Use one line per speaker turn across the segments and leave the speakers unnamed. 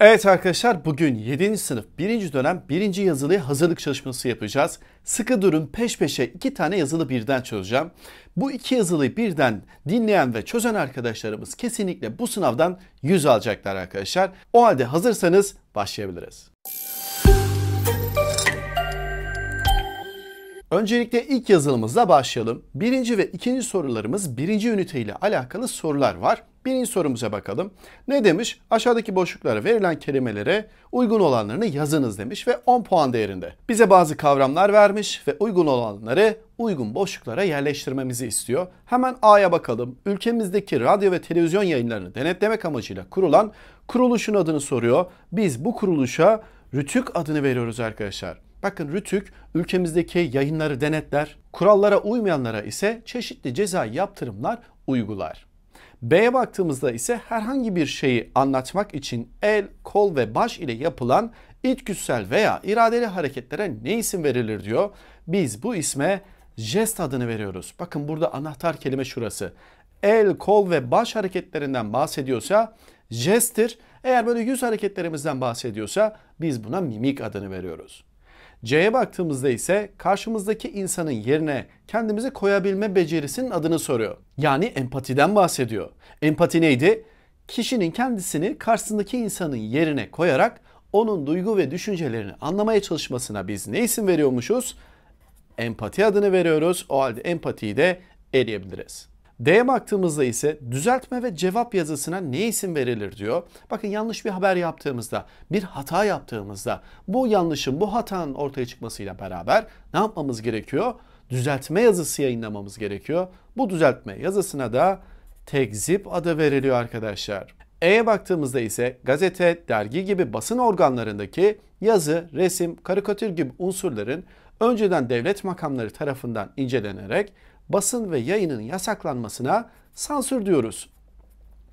Evet arkadaşlar bugün 7. sınıf 1. dönem 1. yazılıya hazırlık çalışması yapacağız. Sıkı durun peş peşe 2 tane yazılı birden çözeceğim. Bu iki yazılıyı birden dinleyen ve çözen arkadaşlarımız kesinlikle bu sınavdan 100 alacaklar arkadaşlar. O halde hazırsanız başlayabiliriz. Öncelikle ilk yazılımımızla başlayalım. Birinci ve ikinci sorularımız birinci ünite ile alakalı sorular var. Birinci sorumuza bakalım. Ne demiş? Aşağıdaki boşluklara verilen kelimelere uygun olanlarını yazınız demiş ve 10 puan değerinde. Bize bazı kavramlar vermiş ve uygun olanları uygun boşluklara yerleştirmemizi istiyor. Hemen A'ya bakalım. Ülkemizdeki radyo ve televizyon yayınlarını denetlemek amacıyla kurulan kuruluşun adını soruyor. Biz bu kuruluşa Rütük adını veriyoruz arkadaşlar. Bakın Rütük ülkemizdeki yayınları denetler, kurallara uymayanlara ise çeşitli ceza yaptırımlar uygular. B'ye baktığımızda ise herhangi bir şeyi anlatmak için el, kol ve baş ile yapılan içgüdüsel veya iradeli hareketlere ne isim verilir diyor. Biz bu isme jest adını veriyoruz. Bakın burada anahtar kelime şurası. El, kol ve baş hareketlerinden bahsediyorsa jesttir. Eğer böyle yüz hareketlerimizden bahsediyorsa biz buna mimik adını veriyoruz. C'ye baktığımızda ise karşımızdaki insanın yerine kendimizi koyabilme becerisinin adını soruyor. Yani empatiden bahsediyor. Empati neydi? Kişinin kendisini karşısındaki insanın yerine koyarak onun duygu ve düşüncelerini anlamaya çalışmasına biz ne isim veriyormuşuz? Empati adını veriyoruz. O halde empatiyi de eleyebiliriz. D'ye baktığımızda ise düzeltme ve cevap yazısına ne isim verilir diyor. Bakın yanlış bir haber yaptığımızda, bir hata yaptığımızda bu yanlışın, bu hatanın ortaya çıkmasıyla beraber ne yapmamız gerekiyor? Düzeltme yazısı yayınlamamız gerekiyor. Bu düzeltme yazısına da tekzip adı veriliyor arkadaşlar. E'ye baktığımızda ise gazete, dergi gibi basın organlarındaki yazı, resim, karikatür gibi unsurların önceden devlet makamları tarafından incelenerek basın ve yayının yasaklanmasına sansür diyoruz.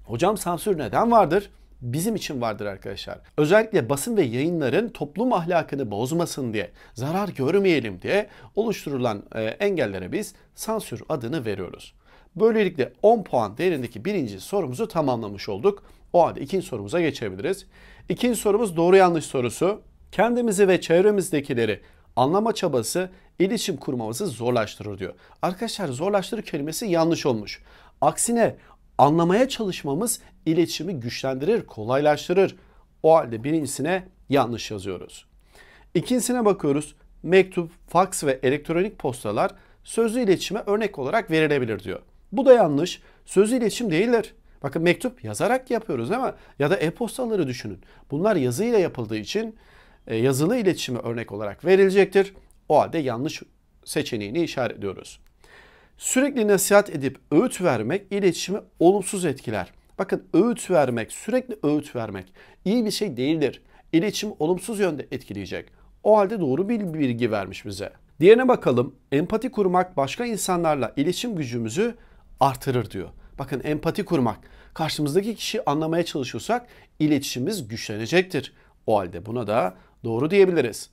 Hocam sansür neden vardır? bizim için vardır arkadaşlar. Özellikle basın ve yayınların toplum ahlakını bozmasın diye, zarar görmeyelim diye oluşturulan e, engellere biz sansür adını veriyoruz. Böylelikle 10 puan değerindeki birinci sorumuzu tamamlamış olduk. O halde ikinci sorumuza geçebiliriz. İkinci sorumuz doğru yanlış sorusu. Kendimizi ve çevremizdekileri anlama çabası iletişim kurmamızı zorlaştırır diyor. Arkadaşlar zorlaştırır kelimesi yanlış olmuş. Aksine anlamaya çalışmamız iletişimi güçlendirir, kolaylaştırır. O halde birincisine yanlış yazıyoruz. İkincisine bakıyoruz. Mektup, faks ve elektronik postalar sözlü iletişime örnek olarak verilebilir diyor. Bu da yanlış. Sözlü iletişim değildir. Bakın mektup yazarak yapıyoruz ama ya da e-postaları düşünün. Bunlar yazıyla yapıldığı için e, yazılı iletişime örnek olarak verilecektir. O halde yanlış seçeneğini işaretliyoruz. Sürekli nasihat edip öğüt vermek iletişimi olumsuz etkiler. Bakın öğüt vermek, sürekli öğüt vermek iyi bir şey değildir. İletişim olumsuz yönde etkileyecek. O halde doğru bir bilgi vermiş bize. Diğerine bakalım. Empati kurmak başka insanlarla iletişim gücümüzü artırır diyor. Bakın empati kurmak. Karşımızdaki kişi anlamaya çalışıyorsak iletişimimiz güçlenecektir. O halde buna da doğru diyebiliriz.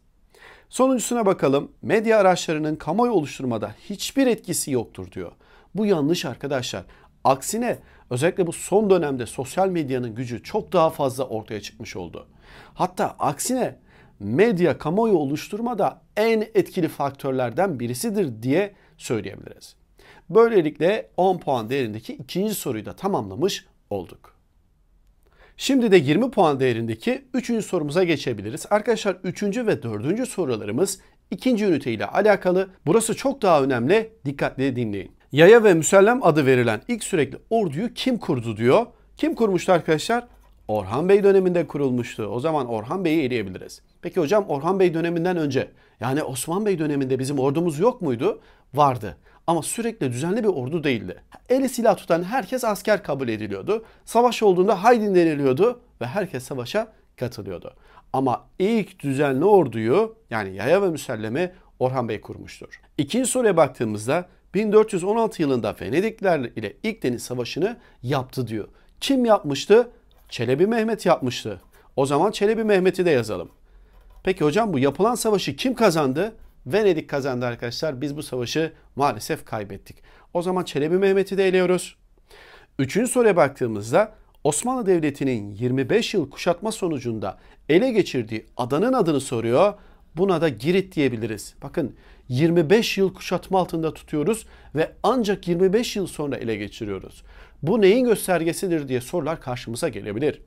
Sonuncusuna bakalım. Medya araçlarının kamuoyu oluşturmada hiçbir etkisi yoktur diyor. Bu yanlış arkadaşlar. Aksine özellikle bu son dönemde sosyal medyanın gücü çok daha fazla ortaya çıkmış oldu. Hatta aksine medya kamuoyu oluşturmada en etkili faktörlerden birisidir diye söyleyebiliriz. Böylelikle 10 puan değerindeki ikinci soruyu da tamamlamış olduk. Şimdi de 20 puan değerindeki 3. sorumuza geçebiliriz. Arkadaşlar 3. ve 4. sorularımız ikinci ünite ile alakalı. Burası çok daha önemli. Dikkatli dinleyin. Yaya ve Müsellem adı verilen ilk sürekli orduyu kim kurdu diyor. Kim kurmuştu arkadaşlar? Orhan Bey döneminde kurulmuştu. O zaman Orhan Bey'i eleyebiliriz. Peki hocam Orhan Bey döneminden önce yani Osman Bey döneminde bizim ordumuz yok muydu? Vardı ama sürekli düzenli bir ordu değildi. Eli silah tutan herkes asker kabul ediliyordu. Savaş olduğunda haydin deniliyordu ve herkes savaşa katılıyordu. Ama ilk düzenli orduyu yani yaya ve müselleme Orhan Bey kurmuştur. İkinci soruya baktığımızda 1416 yılında Venedikler ile ilk deniz savaşını yaptı diyor. Kim yapmıştı? Çelebi Mehmet yapmıştı. O zaman Çelebi Mehmet'i de yazalım. Peki hocam bu yapılan savaşı kim kazandı? Venedik kazandı arkadaşlar. Biz bu savaşı maalesef kaybettik. O zaman Çelebi Mehmet'i de eliyoruz. Üçüncü soruya baktığımızda Osmanlı Devleti'nin 25 yıl kuşatma sonucunda ele geçirdiği adanın adını soruyor. Buna da Girit diyebiliriz. Bakın 25 yıl kuşatma altında tutuyoruz ve ancak 25 yıl sonra ele geçiriyoruz. Bu neyin göstergesidir diye sorular karşımıza gelebilir.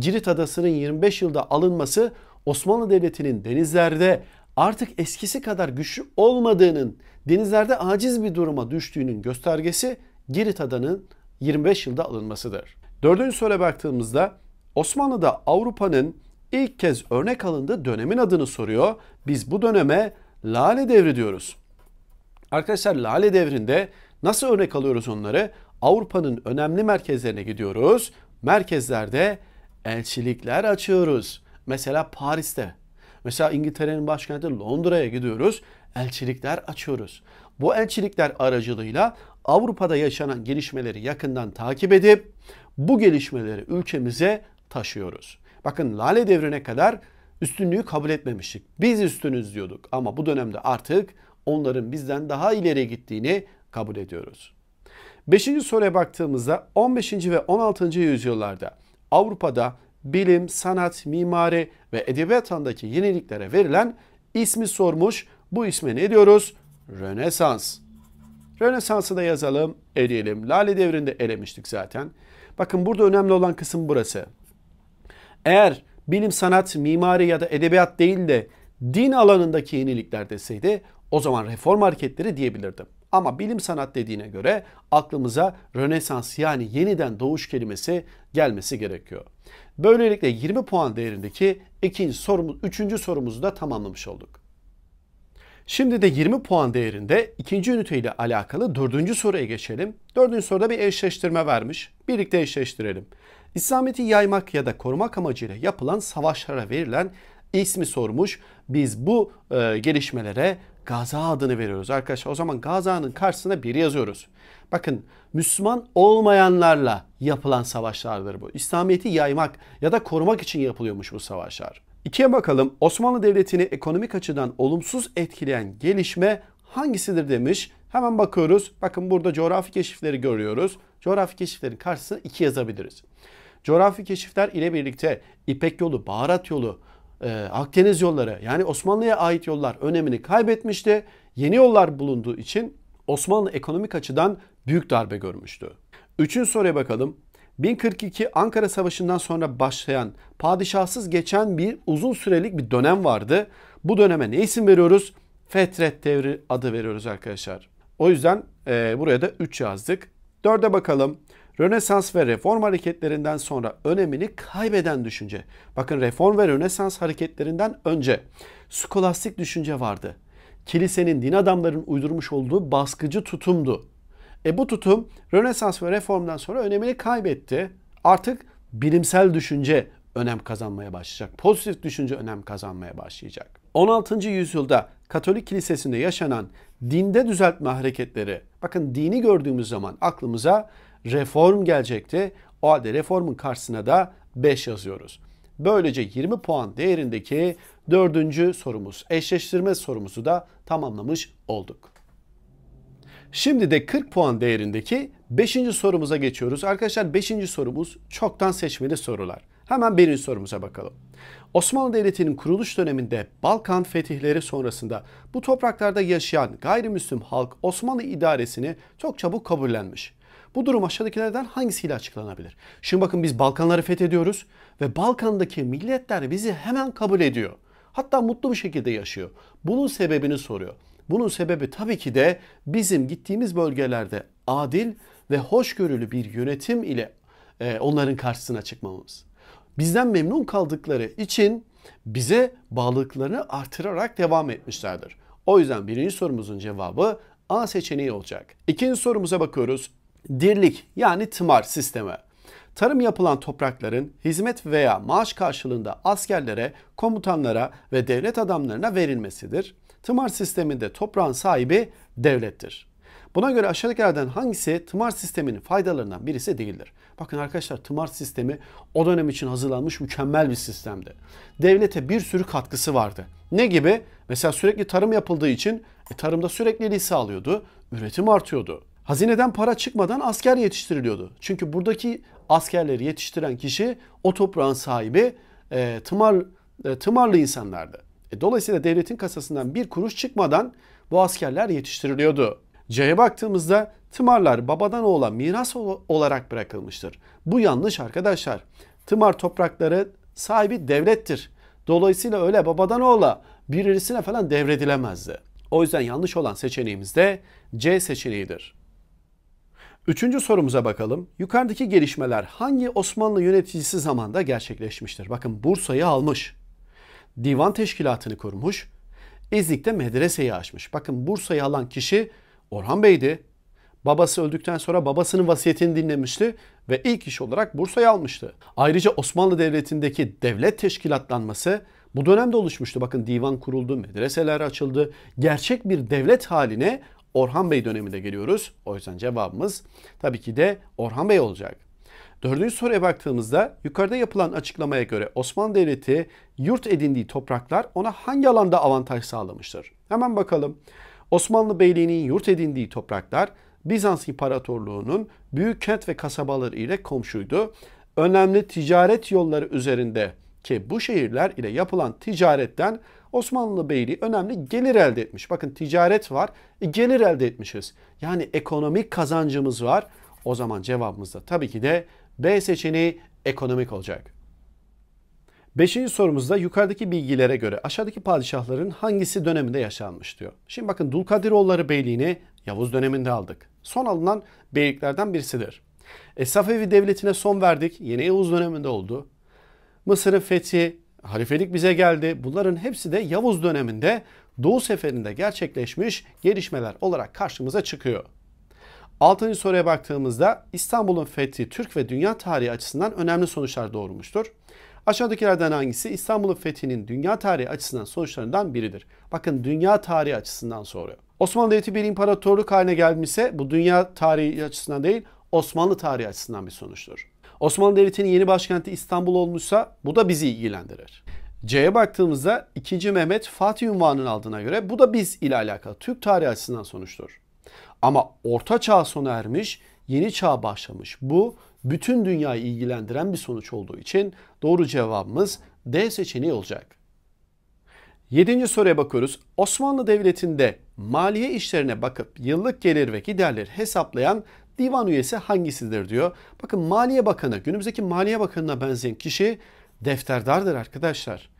Girit adasının 25 yılda alınması Osmanlı Devleti'nin denizlerde artık eskisi kadar güçlü olmadığının, denizlerde aciz bir duruma düştüğünün göstergesi Girit adanın 25 yılda alınmasıdır. Dördüncü soruya baktığımızda Osmanlı'da Avrupa'nın ilk kez örnek alındığı dönemin adını soruyor. Biz bu döneme Lale Devri diyoruz. Arkadaşlar Lale Devri'nde nasıl örnek alıyoruz onları? Avrupa'nın önemli merkezlerine gidiyoruz. Merkezlerde elçilikler açıyoruz. Mesela Paris'te Mesela İngiltere'nin başkenti Londra'ya gidiyoruz. Elçilikler açıyoruz. Bu elçilikler aracılığıyla Avrupa'da yaşanan gelişmeleri yakından takip edip bu gelişmeleri ülkemize taşıyoruz. Bakın Lale Devri'ne kadar üstünlüğü kabul etmemiştik. Biz üstünüz diyorduk ama bu dönemde artık onların bizden daha ileri gittiğini kabul ediyoruz. Beşinci soruya baktığımızda 15. ve 16. yüzyıllarda Avrupa'da bilim, sanat, mimari ve edebiyat alandaki yeniliklere verilen ismi sormuş. Bu isme ne diyoruz? Rönesans. Rönesans'ı da yazalım, eleyelim. Lale devrinde elemiştik zaten. Bakın burada önemli olan kısım burası. Eğer bilim, sanat, mimari ya da edebiyat değil de din alanındaki yenilikler deseydi o zaman reform hareketleri diyebilirdim. Ama bilim sanat dediğine göre aklımıza Rönesans yani yeniden doğuş kelimesi gelmesi gerekiyor. Böylelikle 20 puan değerindeki ikinci sorumuz, üçüncü sorumuzu da tamamlamış olduk. Şimdi de 20 puan değerinde ikinci ünite ile alakalı dördüncü soruya geçelim. Dördüncü soruda bir eşleştirme vermiş. Birlikte eşleştirelim. İslamiyet'i yaymak ya da korumak amacıyla yapılan savaşlara verilen ismi sormuş. Biz bu e, gelişmelere Gaza adını veriyoruz arkadaşlar. O zaman Gaza'nın karşısına bir yazıyoruz. Bakın Müslüman olmayanlarla yapılan savaşlardır bu. İslamiyet'i yaymak ya da korumak için yapılıyormuş bu savaşlar. İkiye bakalım. Osmanlı Devleti'ni ekonomik açıdan olumsuz etkileyen gelişme hangisidir demiş. Hemen bakıyoruz. Bakın burada coğrafi keşifleri görüyoruz. Coğrafi keşiflerin karşısına iki yazabiliriz. Coğrafi keşifler ile birlikte İpek yolu, baharat yolu, e, Akdeniz yolları yani Osmanlı'ya ait yollar önemini kaybetmişti. Yeni yollar bulunduğu için Osmanlı ekonomik açıdan büyük darbe görmüştü. Üçüncü soruya bakalım. 1042 Ankara Savaşı'ndan sonra başlayan padişahsız geçen bir uzun sürelik bir dönem vardı. Bu döneme ne isim veriyoruz? Fetret devri adı veriyoruz arkadaşlar. O yüzden e, buraya da 3 yazdık. 4'e bakalım. Rönesans ve reform hareketlerinden sonra önemini kaybeden düşünce. Bakın reform ve Rönesans hareketlerinden önce skolastik düşünce vardı. Kilisenin din adamların uydurmuş olduğu baskıcı tutumdu. E bu tutum Rönesans ve reformdan sonra önemini kaybetti. Artık bilimsel düşünce önem kazanmaya başlayacak. Pozitif düşünce önem kazanmaya başlayacak. 16. yüzyılda Katolik Kilisesi'nde yaşanan dinde düzeltme hareketleri, bakın dini gördüğümüz zaman aklımıza reform gelecekti. O halde reformun karşısına da 5 yazıyoruz. Böylece 20 puan değerindeki dördüncü sorumuz, eşleştirme sorumuzu da tamamlamış olduk. Şimdi de 40 puan değerindeki 5. sorumuza geçiyoruz. Arkadaşlar 5. sorumuz çoktan seçmeli sorular. Hemen birinci sorumuza bakalım. Osmanlı Devleti'nin kuruluş döneminde Balkan fetihleri sonrasında bu topraklarda yaşayan gayrimüslim halk Osmanlı idaresini çok çabuk kabullenmiş. Bu durum aşağıdakilerden hangisiyle açıklanabilir? Şimdi bakın biz Balkanları fethediyoruz ve Balkan'daki milletler bizi hemen kabul ediyor. Hatta mutlu bir şekilde yaşıyor. Bunun sebebini soruyor. Bunun sebebi tabii ki de bizim gittiğimiz bölgelerde adil ve hoşgörülü bir yönetim ile e, onların karşısına çıkmamız. Bizden memnun kaldıkları için bize bağlılıklarını artırarak devam etmişlerdir. O yüzden birinci sorumuzun cevabı A seçeneği olacak. İkinci sorumuza bakıyoruz dirlik yani tımar sistemi. Tarım yapılan toprakların hizmet veya maaş karşılığında askerlere, komutanlara ve devlet adamlarına verilmesidir. Tımar sisteminde toprağın sahibi devlettir. Buna göre aşağıdakilerden hangisi tımar sisteminin faydalarından birisi değildir? Bakın arkadaşlar tımar sistemi o dönem için hazırlanmış mükemmel bir sistemdi. Devlete bir sürü katkısı vardı. Ne gibi? Mesela sürekli tarım yapıldığı için e, tarımda sürekliliği sağlıyordu, üretim artıyordu. Hazineden para çıkmadan asker yetiştiriliyordu. Çünkü buradaki askerleri yetiştiren kişi o toprağın sahibi e, tımar, e, tımarlı insanlardı. E, dolayısıyla devletin kasasından bir kuruş çıkmadan bu askerler yetiştiriliyordu. C'ye baktığımızda tımarlar babadan oğula miras olarak bırakılmıştır. Bu yanlış arkadaşlar. Tımar toprakları sahibi devlettir. Dolayısıyla öyle babadan oğula birisine falan devredilemezdi. O yüzden yanlış olan seçeneğimiz de C seçeneğidir. Üçüncü sorumuza bakalım. Yukarıdaki gelişmeler hangi Osmanlı yöneticisi zamanda gerçekleşmiştir? Bakın Bursa'yı almış. Divan teşkilatını kurmuş. İznik'te medreseyi açmış. Bakın Bursa'yı alan kişi Orhan Bey'di. Babası öldükten sonra babasının vasiyetini dinlemişti ve ilk iş olarak Bursa'yı almıştı. Ayrıca Osmanlı Devleti'ndeki devlet teşkilatlanması bu dönemde oluşmuştu. Bakın divan kuruldu, medreseler açıldı. Gerçek bir devlet haline Orhan Bey döneminde geliyoruz. O yüzden cevabımız tabii ki de Orhan Bey olacak. Dördüncü soruya baktığımızda yukarıda yapılan açıklamaya göre Osmanlı Devleti yurt edindiği topraklar ona hangi alanda avantaj sağlamıştır? Hemen bakalım. Osmanlı Beyliği'nin yurt edindiği topraklar Bizans İmparatorluğu'nun büyük kent ve kasabaları ile komşuydu. Önemli ticaret yolları üzerinde ki bu şehirler ile yapılan ticaretten Osmanlı Beyliği önemli gelir elde etmiş. Bakın ticaret var, e, gelir elde etmişiz. Yani ekonomik kazancımız var. O zaman cevabımız da tabii ki de B seçeneği ekonomik olacak. Beşinci sorumuzda yukarıdaki bilgilere göre aşağıdaki padişahların hangisi döneminde yaşanmış diyor. Şimdi bakın Dulkadiroğulları Beyliği'ni Yavuz döneminde aldık. Son alınan beyliklerden birisidir. E, Safevi Devleti'ne son verdik. Yeni Yavuz döneminde oldu. Mısır'ın fethi halifelik bize geldi. Bunların hepsi de Yavuz döneminde Doğu Seferi'nde gerçekleşmiş gelişmeler olarak karşımıza çıkıyor. Altıncı soruya baktığımızda İstanbul'un fethi Türk ve dünya tarihi açısından önemli sonuçlar doğurmuştur. Aşağıdakilerden hangisi İstanbul'un fethinin dünya tarihi açısından sonuçlarından biridir? Bakın dünya tarihi açısından soruyor. Osmanlı Devleti bir imparatorluk haline gelmişse bu dünya tarihi açısından değil Osmanlı tarihi açısından bir sonuçtur. Osmanlı Devleti'nin yeni başkenti İstanbul olmuşsa bu da bizi ilgilendirir. C'ye baktığımızda 2. Mehmet Fatih unvanını aldığına göre bu da biz ile alakalı Türk tarihi açısından sonuçtur. Ama Orta Çağ sona ermiş, yeni çağ başlamış. Bu bütün dünyayı ilgilendiren bir sonuç olduğu için doğru cevabımız D seçeneği olacak. Yedinci soruya bakıyoruz. Osmanlı Devleti'nde maliye işlerine bakıp yıllık gelir ve giderleri hesaplayan divan üyesi hangisidir diyor. Bakın Maliye Bakanı, günümüzdeki Maliye Bakanı'na benzeyen kişi defterdardır arkadaşlar.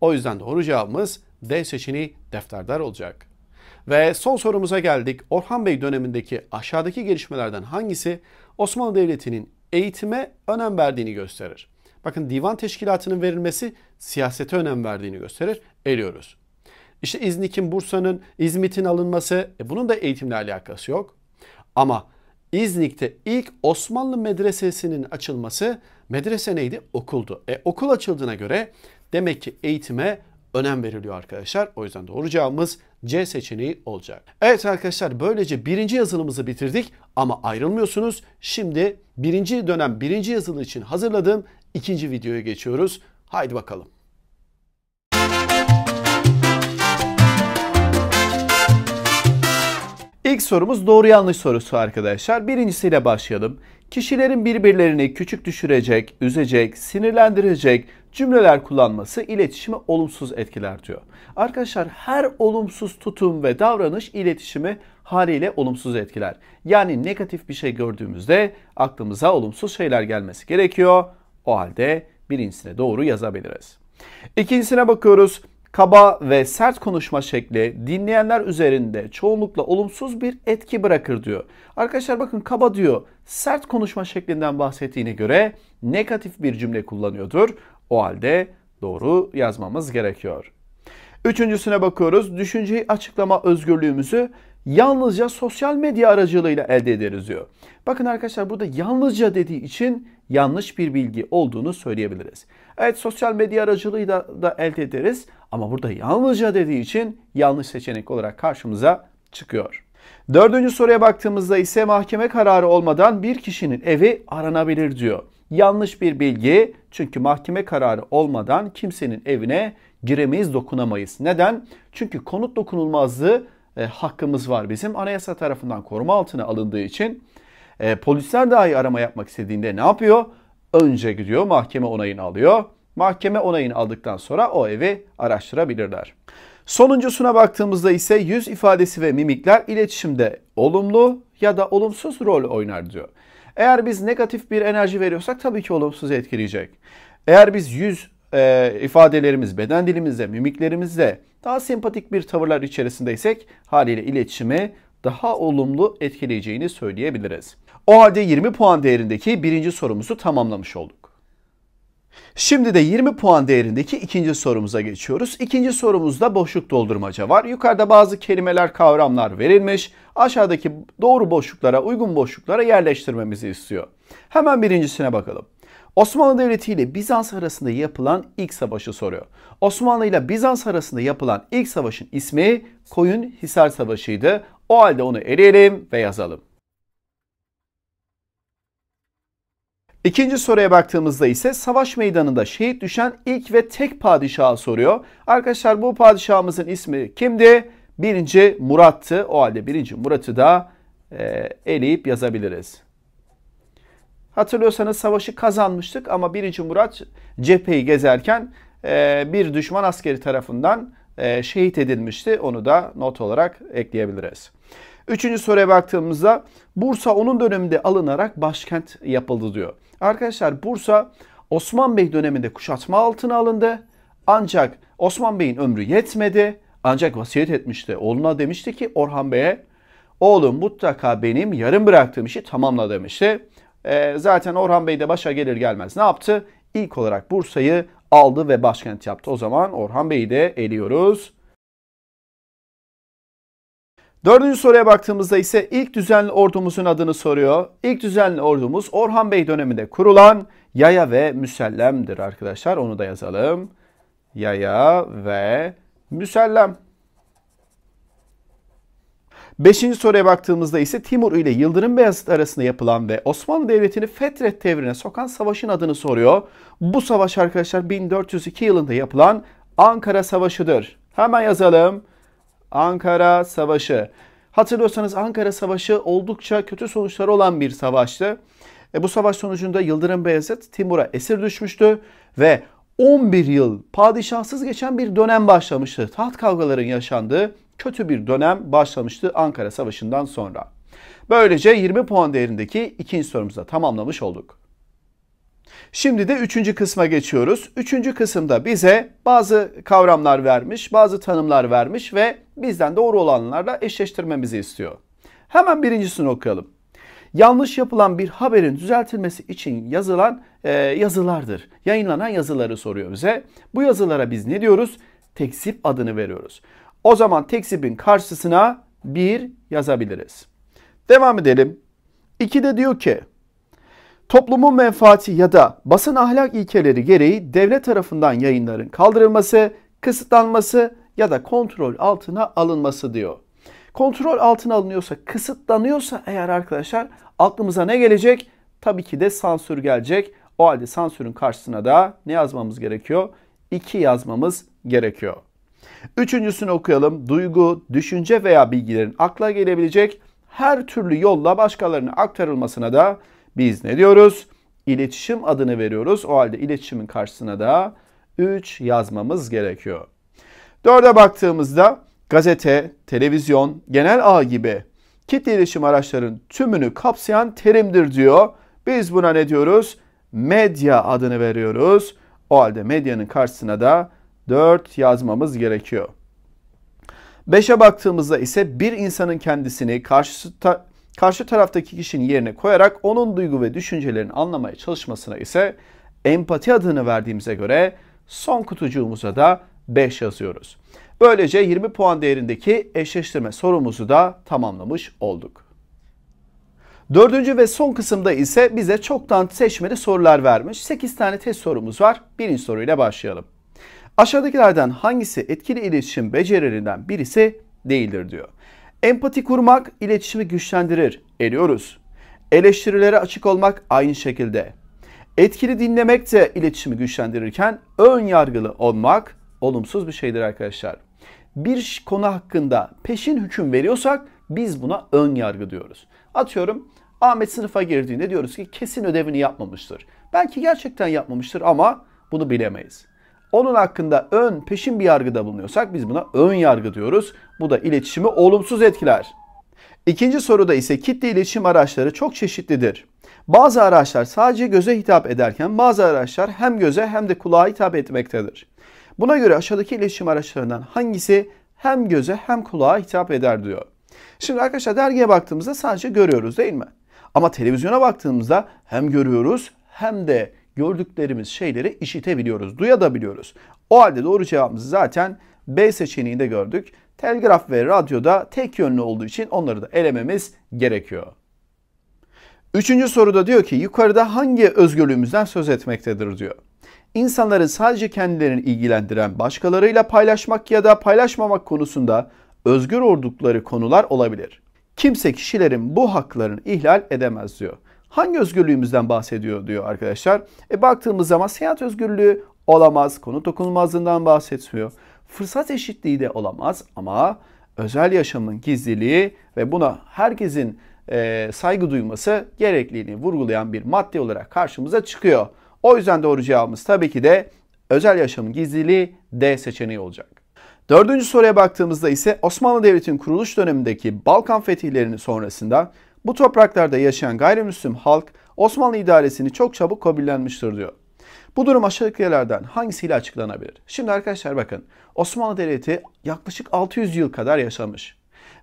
O yüzden doğru cevabımız D seçeneği defterdar olacak. Ve son sorumuza geldik. Orhan Bey dönemindeki aşağıdaki gelişmelerden hangisi Osmanlı Devleti'nin eğitime önem verdiğini gösterir? Bakın divan teşkilatının verilmesi siyasete önem verdiğini gösterir. Eliyoruz. İşte İznik'in, Bursa'nın, İzmit'in alınması e bunun da eğitimle alakası yok. Ama İznik'te ilk Osmanlı medresesinin açılması medrese neydi? Okuldu. E okul açıldığına göre demek ki eğitime önem veriliyor arkadaşlar. O yüzden doğru cevabımız C seçeneği olacak. Evet arkadaşlar böylece birinci yazılımızı bitirdik ama ayrılmıyorsunuz. Şimdi birinci dönem birinci yazılı için hazırladığım ikinci videoya geçiyoruz. Haydi bakalım. İlk sorumuz doğru yanlış sorusu arkadaşlar. Birincisiyle başlayalım. Kişilerin birbirlerini küçük düşürecek, üzecek, sinirlendirecek cümleler kullanması iletişimi olumsuz etkiler diyor. Arkadaşlar her olumsuz tutum ve davranış iletişimi haliyle olumsuz etkiler. Yani negatif bir şey gördüğümüzde aklımıza olumsuz şeyler gelmesi gerekiyor. O halde birincisine doğru yazabiliriz. İkincisine bakıyoruz kaba ve sert konuşma şekli dinleyenler üzerinde çoğunlukla olumsuz bir etki bırakır diyor. Arkadaşlar bakın kaba diyor sert konuşma şeklinden bahsettiğine göre negatif bir cümle kullanıyordur. O halde doğru yazmamız gerekiyor. Üçüncüsüne bakıyoruz. Düşünceyi açıklama özgürlüğümüzü yalnızca sosyal medya aracılığıyla elde ederiz diyor. Bakın arkadaşlar burada yalnızca dediği için yanlış bir bilgi olduğunu söyleyebiliriz. Evet sosyal medya aracılığıyla da elde ederiz ama burada yalnızca dediği için yanlış seçenek olarak karşımıza çıkıyor. Dördüncü soruya baktığımızda ise mahkeme kararı olmadan bir kişinin evi aranabilir diyor. Yanlış bir bilgi çünkü mahkeme kararı olmadan kimsenin evine giremeyiz, dokunamayız. Neden? Çünkü konut dokunulmazlığı e, hakkımız var bizim. Anayasa tarafından koruma altına alındığı için e, polisler dahi arama yapmak istediğinde ne yapıyor? Önce gidiyor mahkeme onayını alıyor. Mahkeme onayını aldıktan sonra o evi araştırabilirler. Sonuncusuna baktığımızda ise yüz ifadesi ve mimikler iletişimde olumlu ya da olumsuz rol oynar diyor. Eğer biz negatif bir enerji veriyorsak tabii ki olumsuz etkileyecek. Eğer biz yüz e, ifadelerimiz, beden dilimizde, mimiklerimizde daha sempatik bir tavırlar içerisindeysek haliyle iletişimi daha olumlu etkileyeceğini söyleyebiliriz. O halde 20 puan değerindeki birinci sorumuzu tamamlamış olduk. Şimdi de 20 puan değerindeki ikinci sorumuza geçiyoruz. İkinci sorumuzda boşluk doldurmaca var. Yukarıda bazı kelimeler, kavramlar verilmiş. Aşağıdaki doğru boşluklara, uygun boşluklara yerleştirmemizi istiyor. Hemen birincisine bakalım. Osmanlı Devleti ile Bizans arasında yapılan ilk savaşı soruyor. Osmanlı ile Bizans arasında yapılan ilk savaşın ismi Koyun Hisar Savaşı'ydı. O halde onu eleyelim ve yazalım. İkinci soruya baktığımızda ise savaş meydanında şehit düşen ilk ve tek padişahı soruyor. Arkadaşlar bu padişahımızın ismi kimdi? Birinci Murat'tı. O halde birinci Murat'ı da e, eleyip yazabiliriz. Hatırlıyorsanız savaşı kazanmıştık ama birinci Murat cepheyi gezerken e, bir düşman askeri tarafından e, şehit edilmişti. Onu da not olarak ekleyebiliriz. Üçüncü soruya baktığımızda Bursa onun döneminde alınarak başkent yapıldı diyor. Arkadaşlar Bursa Osman Bey döneminde kuşatma altına alındı. Ancak Osman Bey'in ömrü yetmedi. Ancak vasiyet etmişti. Oğluna demişti ki Orhan Bey'e oğlum mutlaka benim yarım bıraktığım işi tamamla demişti. E, zaten Orhan Bey de başa gelir gelmez ne yaptı? İlk olarak Bursa'yı aldı ve başkent yaptı. O zaman Orhan Bey'i de eliyoruz. Dördüncü soruya baktığımızda ise ilk düzenli ordumuzun adını soruyor. İlk düzenli ordumuz Orhan Bey döneminde kurulan Yaya ve Müsellem'dir arkadaşlar. Onu da yazalım. Yaya ve Müsellem. Beşinci soruya baktığımızda ise Timur ile Yıldırım Beyazıt arasında yapılan ve Osmanlı Devleti'ni Fetret devrine sokan savaşın adını soruyor. Bu savaş arkadaşlar 1402 yılında yapılan Ankara Savaşı'dır. Hemen yazalım. Ankara Savaşı. Hatırlıyorsanız Ankara Savaşı oldukça kötü sonuçları olan bir savaştı. E, bu savaş sonucunda Yıldırım Beyazıt Timur'a esir düşmüştü ve 11 yıl padişahsız geçen bir dönem başlamıştı. Taht kavgaların yaşandığı kötü bir dönem başlamıştı Ankara Savaşı'ndan sonra. Böylece 20 puan değerindeki ikinci sorumuzu da tamamlamış olduk. Şimdi de üçüncü kısma geçiyoruz. Üçüncü kısımda bize bazı kavramlar vermiş, bazı tanımlar vermiş ve bizden doğru olanlarla eşleştirmemizi istiyor. Hemen birincisini okuyalım. Yanlış yapılan bir haberin düzeltilmesi için yazılan e, yazılardır. Yayınlanan yazıları soruyor bize. Bu yazılara biz ne diyoruz? Tekzip adını veriyoruz. O zaman tekzibin karşısına bir yazabiliriz. Devam edelim. İki de diyor ki toplumun menfaati ya da basın ahlak ilkeleri gereği devlet tarafından yayınların kaldırılması, kısıtlanması ya da kontrol altına alınması diyor. Kontrol altına alınıyorsa, kısıtlanıyorsa eğer arkadaşlar aklımıza ne gelecek? Tabii ki de sansür gelecek. O halde sansürün karşısına da ne yazmamız gerekiyor? 2 yazmamız gerekiyor. Üçüncüsünü okuyalım. Duygu, düşünce veya bilgilerin akla gelebilecek her türlü yolla başkalarına aktarılmasına da biz ne diyoruz? İletişim adını veriyoruz. O halde iletişimin karşısına da 3 yazmamız gerekiyor. Dörde baktığımızda gazete, televizyon, genel ağ gibi kitle iletişim araçlarının tümünü kapsayan terimdir diyor. Biz buna ne diyoruz? Medya adını veriyoruz. O halde medyanın karşısına da 4 yazmamız gerekiyor. 5'e baktığımızda ise bir insanın kendisini karşı, ta, karşı taraftaki kişinin yerine koyarak onun duygu ve düşüncelerini anlamaya çalışmasına ise empati adını verdiğimize göre son kutucuğumuza da 5 yazıyoruz. Böylece 20 puan değerindeki eşleştirme sorumuzu da tamamlamış olduk. Dördüncü ve son kısımda ise bize çoktan seçmeli sorular vermiş. 8 tane test sorumuz var. Birinci soruyla başlayalım. Aşağıdakilerden hangisi etkili iletişim becerilerinden birisi değildir diyor. Empati kurmak iletişimi güçlendirir. Eriyoruz. Eleştirilere açık olmak aynı şekilde. Etkili dinlemek de iletişimi güçlendirirken ön yargılı olmak olumsuz bir şeydir arkadaşlar. Bir konu hakkında peşin hüküm veriyorsak biz buna ön yargı diyoruz. Atıyorum Ahmet sınıfa girdiğinde diyoruz ki kesin ödevini yapmamıştır. Belki gerçekten yapmamıştır ama bunu bilemeyiz. Onun hakkında ön peşin bir yargıda bulunuyorsak biz buna ön yargı diyoruz. Bu da iletişimi olumsuz etkiler. İkinci soruda ise kitle iletişim araçları çok çeşitlidir. Bazı araçlar sadece göze hitap ederken bazı araçlar hem göze hem de kulağa hitap etmektedir. Buna göre aşağıdaki iletişim araçlarından hangisi hem göze hem kulağa hitap eder diyor. Şimdi arkadaşlar dergiye baktığımızda sadece görüyoruz değil mi? Ama televizyona baktığımızda hem görüyoruz hem de gördüklerimiz şeyleri işitebiliyoruz, duyabiliyoruz. O halde doğru cevabımızı zaten B seçeneğinde gördük. Telgraf ve radyoda tek yönlü olduğu için onları da elememiz gerekiyor. Üçüncü soruda diyor ki yukarıda hangi özgürlüğümüzden söz etmektedir diyor insanları sadece kendilerini ilgilendiren başkalarıyla paylaşmak ya da paylaşmamak konusunda özgür oldukları konular olabilir. Kimse kişilerin bu haklarını ihlal edemez diyor. Hangi özgürlüğümüzden bahsediyor diyor arkadaşlar. E baktığımız zaman seyahat özgürlüğü olamaz, konu dokunulmazlığından bahsetmiyor. Fırsat eşitliği de olamaz ama özel yaşamın gizliliği ve buna herkesin e, saygı duyması gerekliliğini vurgulayan bir madde olarak karşımıza çıkıyor. O yüzden doğru cevabımız tabii ki de özel yaşamın gizliliği D seçeneği olacak. Dördüncü soruya baktığımızda ise Osmanlı Devleti'nin kuruluş dönemindeki Balkan fetihlerinin sonrasında bu topraklarda yaşayan gayrimüslim halk Osmanlı idaresini çok çabuk kabullenmiştir diyor. Bu durum aşağıdakilerden hangisiyle açıklanabilir? Şimdi arkadaşlar bakın Osmanlı Devleti yaklaşık 600 yıl kadar yaşamış.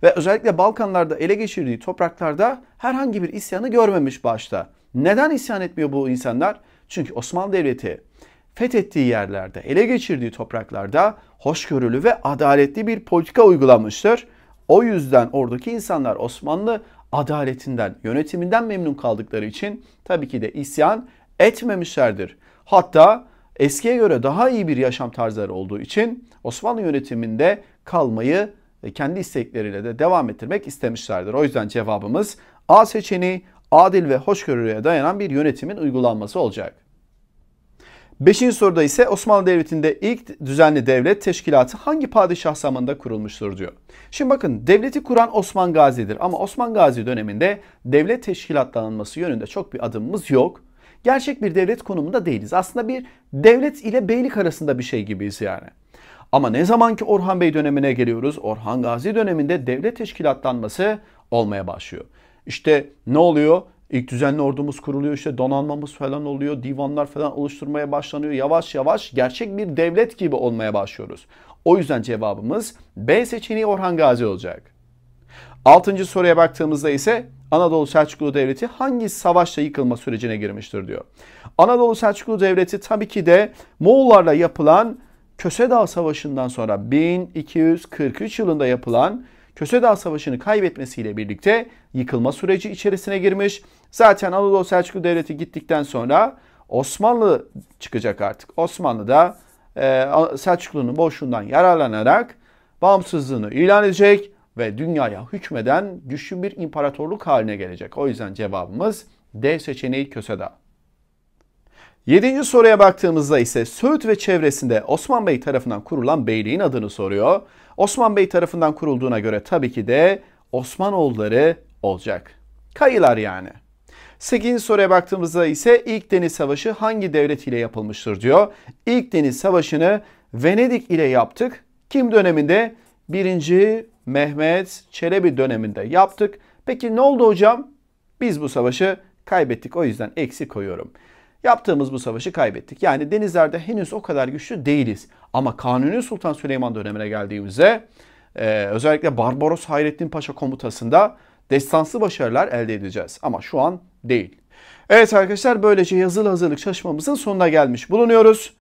Ve özellikle Balkanlarda ele geçirdiği topraklarda herhangi bir isyanı görmemiş başta. Neden isyan etmiyor bu insanlar? Çünkü Osmanlı Devleti fethettiği yerlerde, ele geçirdiği topraklarda hoşgörülü ve adaletli bir politika uygulamıştır. O yüzden oradaki insanlar Osmanlı adaletinden, yönetiminden memnun kaldıkları için tabii ki de isyan etmemişlerdir. Hatta eskiye göre daha iyi bir yaşam tarzları olduğu için Osmanlı yönetiminde kalmayı ve kendi istekleriyle de devam ettirmek istemişlerdir. O yüzden cevabımız A seçeneği adil ve hoşgörüye dayanan bir yönetimin uygulanması olacak. Beşinci soruda ise Osmanlı Devleti'nde ilk düzenli devlet teşkilatı hangi padişah zamanında kurulmuştur diyor. Şimdi bakın devleti kuran Osman Gazi'dir ama Osman Gazi döneminde devlet teşkilatlanması yönünde çok bir adımımız yok. Gerçek bir devlet konumunda değiliz. Aslında bir devlet ile beylik arasında bir şey gibiyiz yani. Ama ne zaman ki Orhan Bey dönemine geliyoruz, Orhan Gazi döneminde devlet teşkilatlanması olmaya başlıyor. İşte ne oluyor? İlk düzenli ordumuz kuruluyor işte donanmamız falan oluyor divanlar falan oluşturmaya başlanıyor yavaş yavaş gerçek bir devlet gibi olmaya başlıyoruz. O yüzden cevabımız B seçeneği Orhan Gazi olacak. Altıncı soruya baktığımızda ise Anadolu Selçuklu Devleti hangi savaşla yıkılma sürecine girmiştir diyor. Anadolu Selçuklu Devleti tabii ki de Moğollarla yapılan Köse Dağı Savaşı'ndan sonra 1243 yılında yapılan Kösedağ Savaşı'nı kaybetmesiyle birlikte yıkılma süreci içerisine girmiş. Zaten Anadolu Selçuklu Devleti gittikten sonra Osmanlı çıkacak artık. Osmanlı da e, Selçuklu'nun boşluğundan yararlanarak bağımsızlığını ilan edecek ve dünyaya hükmeden güçlü bir imparatorluk haline gelecek. O yüzden cevabımız D seçeneği Kösedağ. Yedinci soruya baktığımızda ise Söğüt ve çevresinde Osman Bey tarafından kurulan beyliğin adını soruyor. Osman Bey tarafından kurulduğuna göre tabii ki de Osmanoğulları olacak. Kayılar yani. Sekizinci soruya baktığımızda ise ilk deniz savaşı hangi devlet ile yapılmıştır diyor. İlk deniz savaşını Venedik ile yaptık. Kim döneminde? Birinci Mehmet Çelebi döneminde yaptık. Peki ne oldu hocam? Biz bu savaşı kaybettik o yüzden eksi koyuyorum. Yaptığımız bu savaşı kaybettik. Yani denizlerde henüz o kadar güçlü değiliz. Ama Kanuni Sultan Süleyman dönemine geldiğimizde e, özellikle Barbaros Hayrettin Paşa komutasında destansı başarılar elde edeceğiz. Ama şu an değil. Evet arkadaşlar böylece yazılı hazırlık çalışmamızın sonuna gelmiş bulunuyoruz.